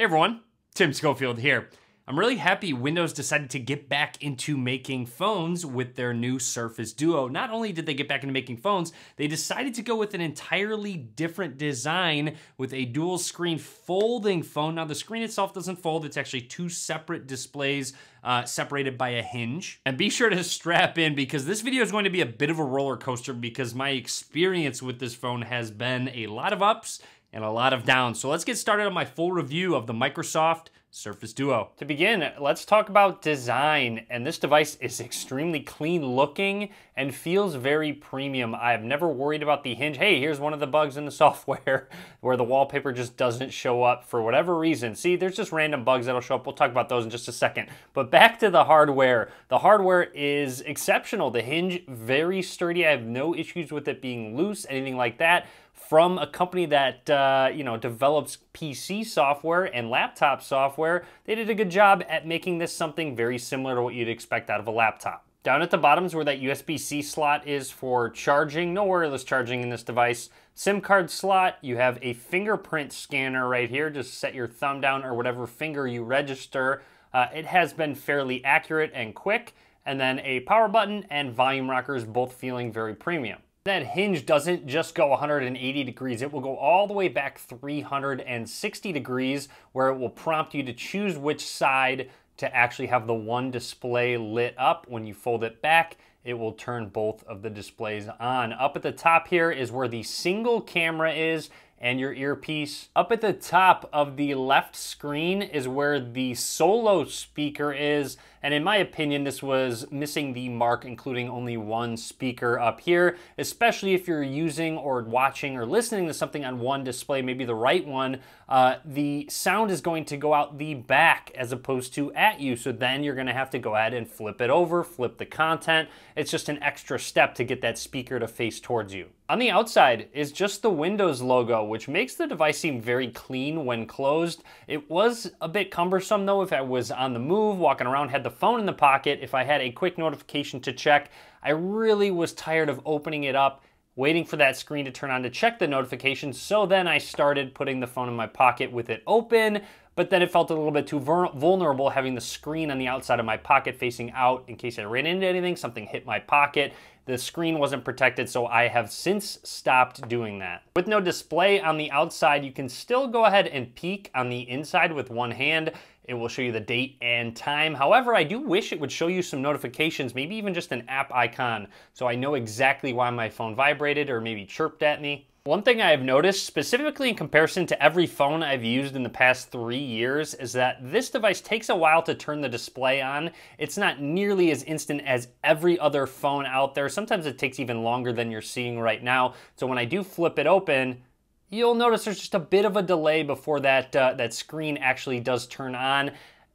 Hey everyone, Tim Schofield here. I'm really happy Windows decided to get back into making phones with their new Surface Duo. Not only did they get back into making phones, they decided to go with an entirely different design with a dual screen folding phone. Now the screen itself doesn't fold, it's actually two separate displays uh, separated by a hinge. And be sure to strap in because this video is going to be a bit of a roller coaster because my experience with this phone has been a lot of ups and a lot of downs. So let's get started on my full review of the Microsoft Surface Duo. To begin, let's talk about design. And this device is extremely clean looking and feels very premium. I have never worried about the hinge. Hey, here's one of the bugs in the software where the wallpaper just doesn't show up for whatever reason. See, there's just random bugs that'll show up. We'll talk about those in just a second. But back to the hardware. The hardware is exceptional. The hinge, very sturdy. I have no issues with it being loose, anything like that from a company that uh, you know develops PC software and laptop software, they did a good job at making this something very similar to what you'd expect out of a laptop. Down at the bottom is where that USB-C slot is for charging. No wireless charging in this device. SIM card slot, you have a fingerprint scanner right here. Just set your thumb down or whatever finger you register. Uh, it has been fairly accurate and quick. And then a power button and volume rockers, both feeling very premium. That hinge doesn't just go 180 degrees, it will go all the way back 360 degrees where it will prompt you to choose which side to actually have the one display lit up. When you fold it back, it will turn both of the displays on. Up at the top here is where the single camera is and your earpiece. Up at the top of the left screen is where the solo speaker is, and in my opinion, this was missing the mark, including only one speaker up here, especially if you're using or watching or listening to something on one display, maybe the right one, uh, the sound is going to go out the back as opposed to at you, so then you're gonna have to go ahead and flip it over, flip the content. It's just an extra step to get that speaker to face towards you. On the outside is just the Windows logo, which makes the device seem very clean when closed. It was a bit cumbersome though if I was on the move, walking around, had the phone in the pocket, if I had a quick notification to check. I really was tired of opening it up waiting for that screen to turn on to check the notification. So then I started putting the phone in my pocket with it open, but then it felt a little bit too vulnerable having the screen on the outside of my pocket facing out in case I ran into anything, something hit my pocket. The screen wasn't protected, so I have since stopped doing that. With no display on the outside, you can still go ahead and peek on the inside with one hand. It will show you the date and time. However, I do wish it would show you some notifications, maybe even just an app icon, so I know exactly why my phone vibrated or maybe chirped at me. One thing I have noticed, specifically in comparison to every phone I've used in the past three years, is that this device takes a while to turn the display on. It's not nearly as instant as every other phone out there. Sometimes it takes even longer than you're seeing right now. So when I do flip it open, you'll notice there's just a bit of a delay before that, uh, that screen actually does turn on.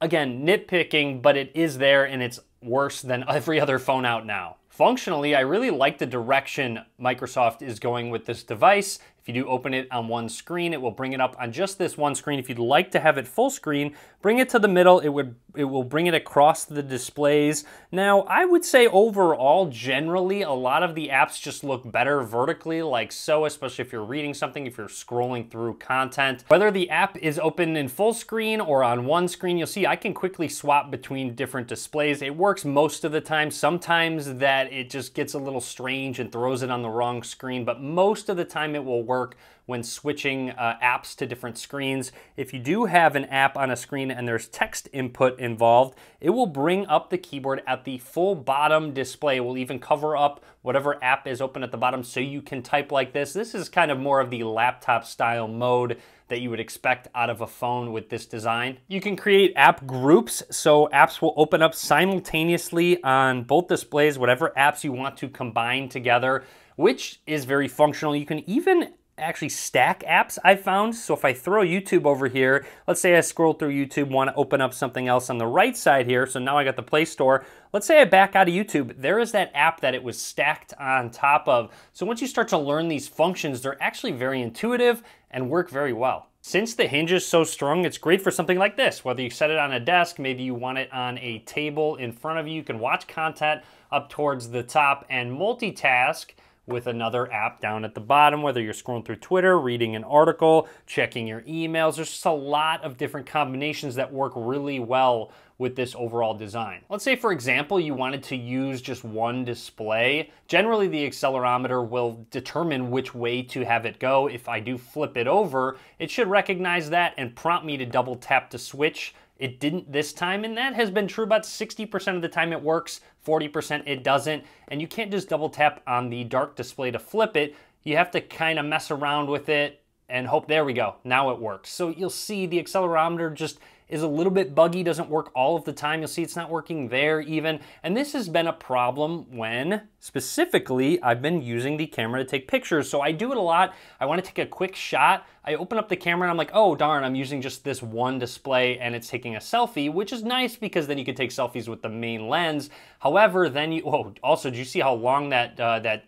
Again, nitpicking, but it is there and it's worse than every other phone out now. Functionally, I really like the direction Microsoft is going with this device if you do open it on one screen, it will bring it up on just this one screen. If you'd like to have it full screen, bring it to the middle. It, would, it will bring it across the displays. Now, I would say overall, generally, a lot of the apps just look better vertically like so, especially if you're reading something, if you're scrolling through content. Whether the app is open in full screen or on one screen, you'll see I can quickly swap between different displays. It works most of the time. Sometimes that it just gets a little strange and throws it on the wrong screen, but most of the time it will work work when switching uh, apps to different screens. If you do have an app on a screen and there's text input involved, it will bring up the keyboard at the full bottom display. It will even cover up whatever app is open at the bottom so you can type like this. This is kind of more of the laptop style mode that you would expect out of a phone with this design. You can create app groups, so apps will open up simultaneously on both displays, whatever apps you want to combine together, which is very functional. You can even actually stack apps i found. So if I throw YouTube over here, let's say I scroll through YouTube, want to open up something else on the right side here. So now I got the Play Store. Let's say I back out of YouTube, there is that app that it was stacked on top of. So once you start to learn these functions, they're actually very intuitive and work very well. Since the hinge is so strong, it's great for something like this. Whether you set it on a desk, maybe you want it on a table in front of you, you can watch content up towards the top and multitask with another app down at the bottom, whether you're scrolling through Twitter, reading an article, checking your emails. There's just a lot of different combinations that work really well with this overall design. Let's say, for example, you wanted to use just one display. Generally, the accelerometer will determine which way to have it go. If I do flip it over, it should recognize that and prompt me to double tap to switch. It didn't this time, and that has been true about 60% of the time it works. 40% it doesn't, and you can't just double tap on the dark display to flip it. You have to kind of mess around with it and hope, there we go, now it works. So you'll see the accelerometer just is a little bit buggy, doesn't work all of the time. You'll see it's not working there even. And this has been a problem when specifically I've been using the camera to take pictures. So I do it a lot. I wanna take a quick shot. I open up the camera and I'm like, oh darn, I'm using just this one display and it's taking a selfie, which is nice because then you can take selfies with the main lens. However, then you, oh, also, do you see how long that, uh, that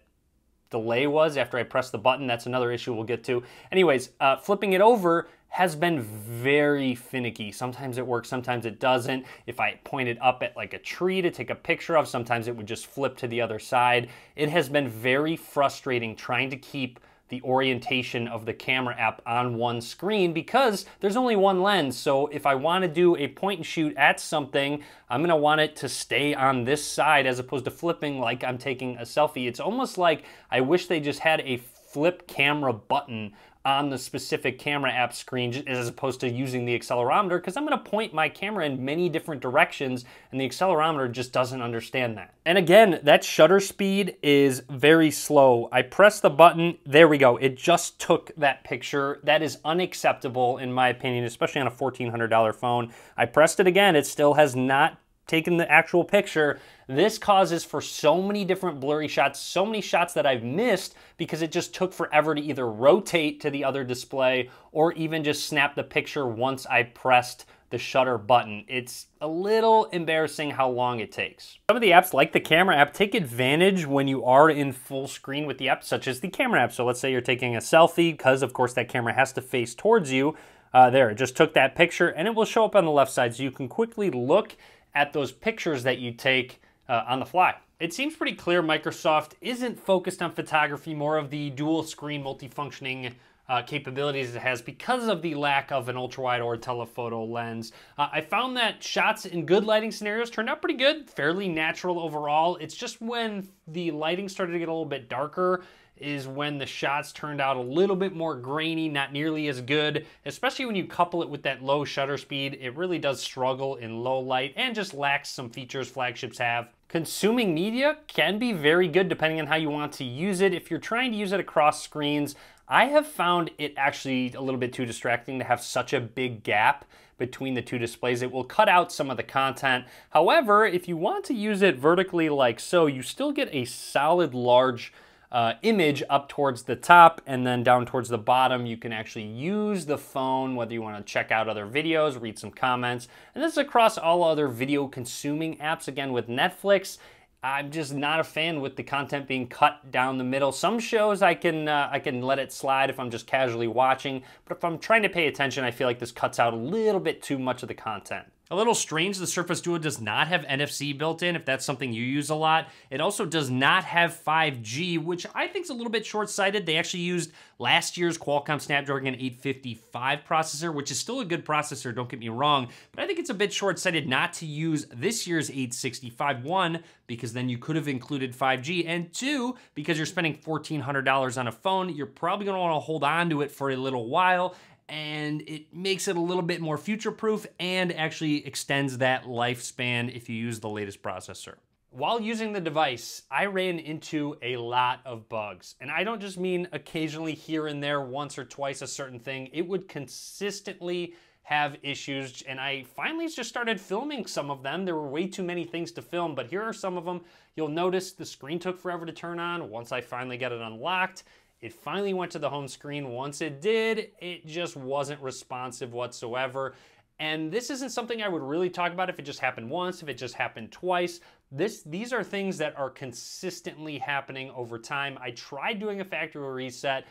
delay was after I pressed the button. That's another issue we'll get to. Anyways, uh, flipping it over, has been very finicky. Sometimes it works, sometimes it doesn't. If I point it up at like a tree to take a picture of, sometimes it would just flip to the other side. It has been very frustrating trying to keep the orientation of the camera app on one screen because there's only one lens. So if I wanna do a point and shoot at something, I'm gonna want it to stay on this side as opposed to flipping like I'm taking a selfie. It's almost like I wish they just had a flip camera button on the specific camera app screen as opposed to using the accelerometer because I'm going to point my camera in many different directions and the accelerometer just doesn't understand that. And again, that shutter speed is very slow. I press the button, there we go. It just took that picture. That is unacceptable in my opinion, especially on a $1,400 phone. I pressed it again, it still has not taking the actual picture, this causes for so many different blurry shots, so many shots that I've missed because it just took forever to either rotate to the other display or even just snap the picture once I pressed the shutter button. It's a little embarrassing how long it takes. Some of the apps like the camera app take advantage when you are in full screen with the app, such as the camera app. So let's say you're taking a selfie because of course that camera has to face towards you. Uh, there, it just took that picture and it will show up on the left side so you can quickly look at those pictures that you take uh, on the fly. It seems pretty clear Microsoft isn't focused on photography, more of the dual screen multifunctioning uh, capabilities it has because of the lack of an ultra wide or telephoto lens. Uh, I found that shots in good lighting scenarios turned out pretty good, fairly natural overall. It's just when the lighting started to get a little bit darker is when the shots turned out a little bit more grainy, not nearly as good, especially when you couple it with that low shutter speed. It really does struggle in low light and just lacks some features flagships have. Consuming media can be very good depending on how you want to use it. If you're trying to use it across screens, I have found it actually a little bit too distracting to have such a big gap between the two displays. It will cut out some of the content. However, if you want to use it vertically like so, you still get a solid large uh, image up towards the top and then down towards the bottom you can actually use the phone whether you want to check out other videos read some comments and this is across all other video consuming apps again with netflix I'm just not a fan with the content being cut down the middle. Some shows I can uh, I can let it slide if I'm just casually watching, but if I'm trying to pay attention, I feel like this cuts out a little bit too much of the content. A little strange, the Surface Duo does not have NFC built in, if that's something you use a lot. It also does not have 5G, which I think is a little bit short-sighted. They actually used last year's Qualcomm Snapdragon 855 processor, which is still a good processor, don't get me wrong, but I think it's a bit short-sighted not to use this year's 865, one, because then you could have included 5G, and two, because you're spending $1,400 on a phone, you're probably gonna wanna hold on to it for a little while, and it makes it a little bit more future-proof and actually extends that lifespan if you use the latest processor. While using the device, I ran into a lot of bugs. And I don't just mean occasionally here and there, once or twice a certain thing. It would consistently have issues, and I finally just started filming some of them. There were way too many things to film, but here are some of them. You'll notice the screen took forever to turn on once I finally got it unlocked. It finally went to the home screen. Once it did, it just wasn't responsive whatsoever. And this isn't something I would really talk about if it just happened once, if it just happened twice. This, these are things that are consistently happening over time. I tried doing a factory reset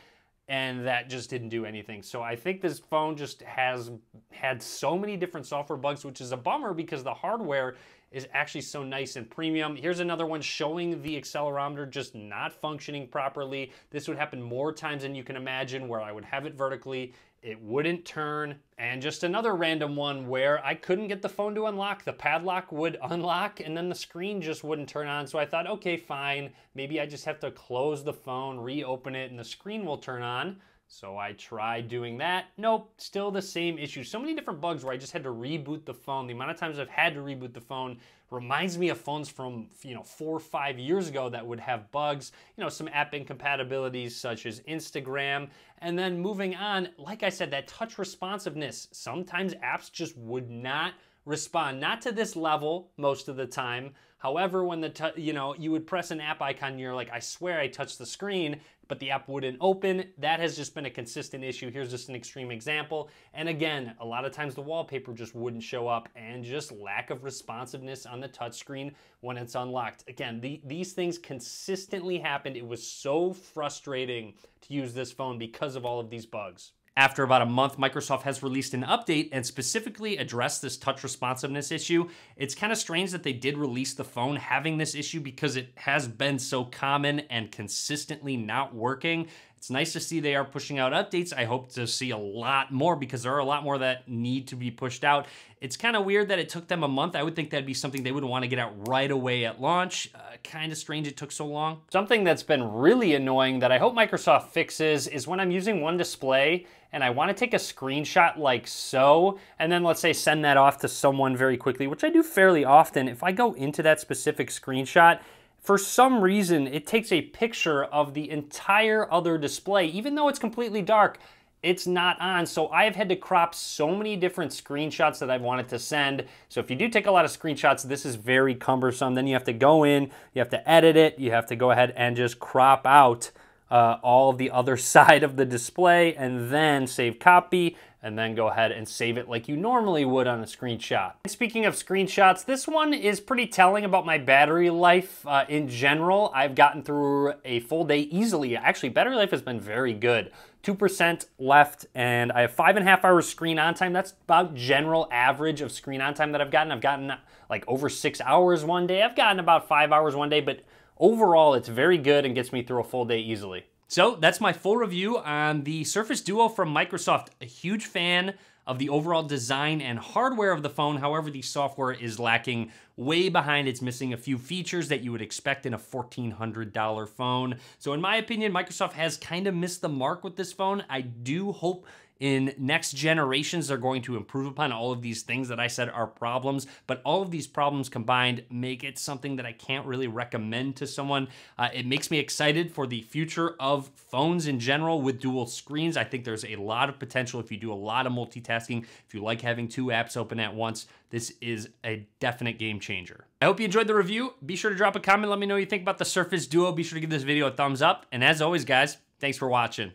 and that just didn't do anything. So I think this phone just has had so many different software bugs, which is a bummer because the hardware is actually so nice and premium. Here's another one showing the accelerometer just not functioning properly. This would happen more times than you can imagine where I would have it vertically, it wouldn't turn, and just another random one where I couldn't get the phone to unlock. The padlock would unlock and then the screen just wouldn't turn on. So I thought, okay, fine, maybe I just have to close the phone, reopen it, and the screen will turn on. So I tried doing that. Nope, still the same issue. So many different bugs where I just had to reboot the phone. The amount of times I've had to reboot the phone reminds me of phones from you know four or five years ago that would have bugs. You know, some app incompatibilities such as Instagram. And then moving on, like I said, that touch responsiveness. Sometimes apps just would not respond. Not to this level most of the time. However, when the, you know, you would press an app icon you're like, I swear I touched the screen, but the app wouldn't open. That has just been a consistent issue. Here's just an extreme example. And again, a lot of times the wallpaper just wouldn't show up and just lack of responsiveness on the touchscreen when it's unlocked. Again, the, these things consistently happened. It was so frustrating to use this phone because of all of these bugs. After about a month, Microsoft has released an update and specifically addressed this touch responsiveness issue. It's kind of strange that they did release the phone having this issue because it has been so common and consistently not working. It's nice to see they are pushing out updates. I hope to see a lot more because there are a lot more that need to be pushed out. It's kind of weird that it took them a month. I would think that'd be something they would want to get out right away at launch. Uh, kind of strange it took so long. Something that's been really annoying that I hope Microsoft fixes is when I'm using one display and I wanna take a screenshot like so, and then let's say send that off to someone very quickly, which I do fairly often. If I go into that specific screenshot, for some reason, it takes a picture of the entire other display. Even though it's completely dark, it's not on. So I've had to crop so many different screenshots that I've wanted to send. So if you do take a lot of screenshots, this is very cumbersome. Then you have to go in, you have to edit it, you have to go ahead and just crop out uh, all the other side of the display and then save copy and then go ahead and save it like you normally would on a screenshot. And speaking of screenshots, this one is pretty telling about my battery life uh, in general. I've gotten through a full day easily. Actually, battery life has been very good. 2% left, and I have five and a half hours screen on time. That's about general average of screen on time that I've gotten. I've gotten like over six hours one day. I've gotten about five hours one day, but Overall, it's very good and gets me through a full day easily. So that's my full review on the Surface Duo from Microsoft. A huge fan of the overall design and hardware of the phone. However, the software is lacking way behind. It's missing a few features that you would expect in a $1,400 phone. So in my opinion, Microsoft has kind of missed the mark with this phone. I do hope in next generations, they're going to improve upon all of these things that I said are problems, but all of these problems combined make it something that I can't really recommend to someone. Uh, it makes me excited for the future of phones in general with dual screens. I think there's a lot of potential if you do a lot of multitasking, if you like having two apps open at once. This is a definite game changer. I hope you enjoyed the review. Be sure to drop a comment. Let me know what you think about the Surface Duo. Be sure to give this video a thumbs up. And as always, guys, thanks for watching.